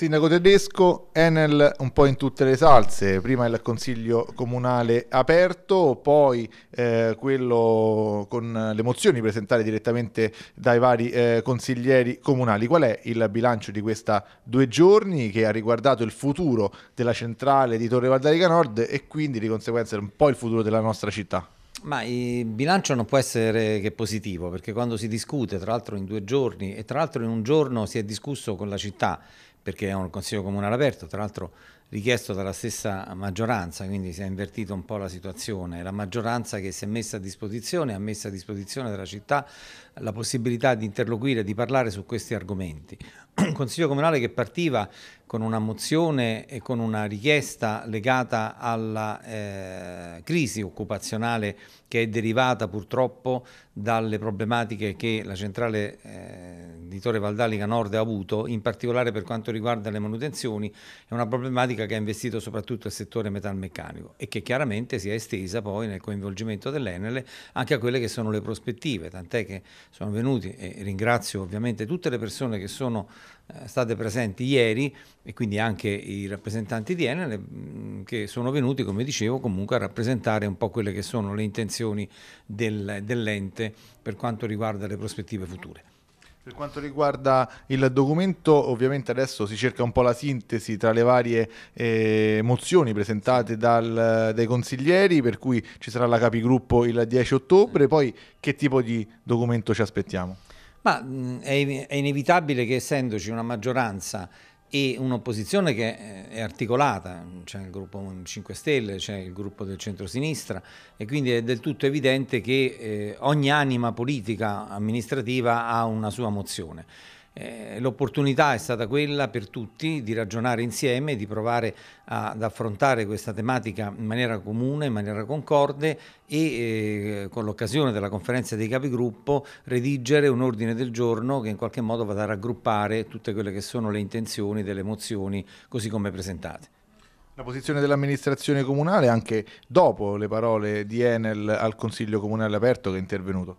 Sindaco tedesco, Enel un po' in tutte le salse, prima il consiglio comunale aperto, poi eh, quello con le mozioni presentate direttamente dai vari eh, consiglieri comunali. Qual è il bilancio di questi due giorni che ha riguardato il futuro della centrale di Torre Valdarica Nord e quindi di conseguenza un po' il futuro della nostra città? Ma il bilancio non può essere che positivo, perché quando si discute, tra l'altro in due giorni, e tra l'altro in un giorno si è discusso con la città, perché è un consiglio comunale aperto, tra l'altro richiesto dalla stessa maggioranza, quindi si è invertito un po' la situazione, la maggioranza che si è messa a disposizione, ha messo a disposizione della città la possibilità di interloquire, di parlare su questi argomenti un Consiglio Comunale che partiva con una mozione e con una richiesta legata alla eh, crisi occupazionale che è derivata purtroppo dalle problematiche che la centrale eh, di Torre Valdalica Nord ha avuto, in particolare per quanto riguarda le manutenzioni, è una problematica che ha investito soprattutto il settore metalmeccanico e che chiaramente si è estesa poi nel coinvolgimento dell'Enel anche a quelle che sono le prospettive, tant'è che sono venuti e ringrazio ovviamente tutte le persone che sono eh, state presenti ieri e quindi anche i rappresentanti di Enel mm, che sono venuti, come dicevo, comunque a rappresentare un po' quelle che sono le intenzioni del, dell'ente per quanto riguarda le prospettive future. Per quanto riguarda il documento, ovviamente adesso si cerca un po' la sintesi tra le varie eh, mozioni presentate dal, dai consiglieri, per cui ci sarà la capigruppo il 10 ottobre, poi che tipo di documento ci aspettiamo? Ma mh, mm, è, è inevitabile che essendoci una maggioranza e un'opposizione che eh, è articolata, mm, c'è il gruppo 5 Stelle, c'è il gruppo del centro-sinistra e quindi è del tutto evidente che eh, ogni anima politica amministrativa ha una sua mozione. Eh, l'opportunità è stata quella per tutti di ragionare insieme, di provare ad affrontare questa tematica in maniera comune, in maniera concorde e eh, con l'occasione della conferenza dei capigruppo redigere un ordine del giorno che in qualche modo vada a raggruppare tutte quelle che sono le intenzioni delle mozioni così come presentate. La posizione dell'amministrazione comunale anche dopo le parole di Enel al Consiglio Comunale Aperto che è intervenuto.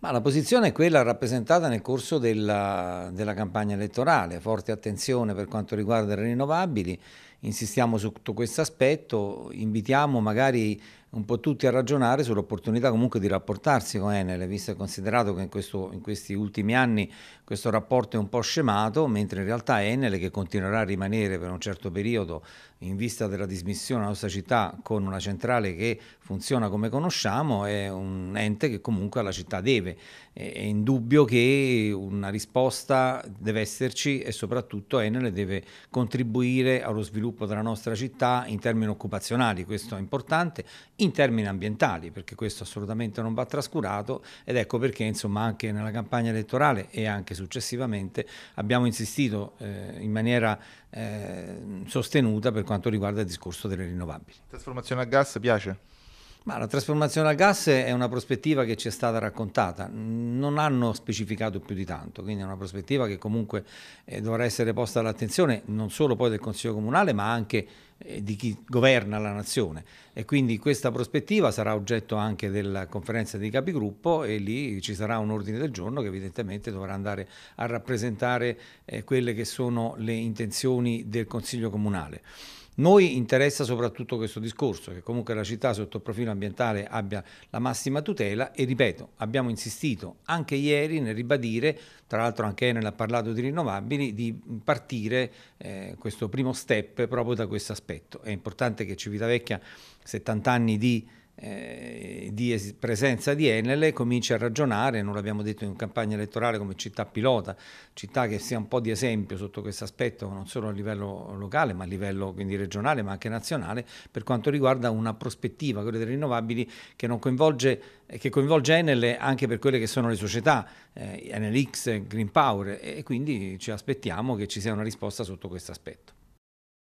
Ma la posizione è quella rappresentata nel corso della, della, campagna elettorale, forte attenzione per quanto riguarda le rinnovabili, insistiamo su tutto questo aspetto, invitiamo magari un po' tutti a ragionare sull'opportunità comunque di rapportarsi con Enel, visto e considerato che in, questo, in, questi ultimi anni questo rapporto è un po' scemato, mentre in realtà Enel, che continuerà a rimanere per un certo periodo in vista della dismissione della nostra città con una centrale che funziona come conosciamo, è un ente che comunque alla città deve. È indubbio che una risposta deve esserci e soprattutto Enel deve contribuire allo sviluppo della nostra città in termini occupazionali, questo è importante in termini ambientali, perché questo assolutamente non va trascurato ed ecco perché insomma anche nella campagna elettorale e anche successivamente abbiamo insistito eh, in maniera eh, sostenuta per quanto riguarda il discorso delle rinnovabili. Trasformazione a gas piace? Ma la trasformazione a gas è una prospettiva che ci è stata raccontata, non hanno specificato più di tanto, quindi è una prospettiva che comunque eh, dovrà essere posta all'attenzione non solo poi del Consiglio Comunale ma anche eh, di chi governa la nazione e quindi questa prospettiva sarà oggetto anche della conferenza dei capigruppo e lì ci sarà un ordine del giorno che evidentemente dovrà andare a rappresentare eh, quelle che sono le intenzioni del Consiglio Comunale. Noi interessa soprattutto questo discorso, che comunque la città sotto profilo ambientale abbia la massima tutela e ripeto, abbiamo insistito anche ieri nel ribadire, tra l'altro anche Enel ha parlato di rinnovabili, di partire eh, questo primo step proprio da questo aspetto. È importante che Civitavecchia, 70 anni di eh, di presenza di Enel comincia a ragionare, non l'abbiamo detto in campagna elettorale come città pilota, città che sia un po' di esempio sotto questo aspetto non solo a livello locale ma a livello quindi regionale ma anche nazionale per quanto riguarda una prospettiva, quella delle rinnovabili che non coinvolge che coinvolge Enel anche per quelle che sono le società, eh, Enel X, Green Power e quindi ci aspettiamo che ci sia una risposta sotto questo aspetto.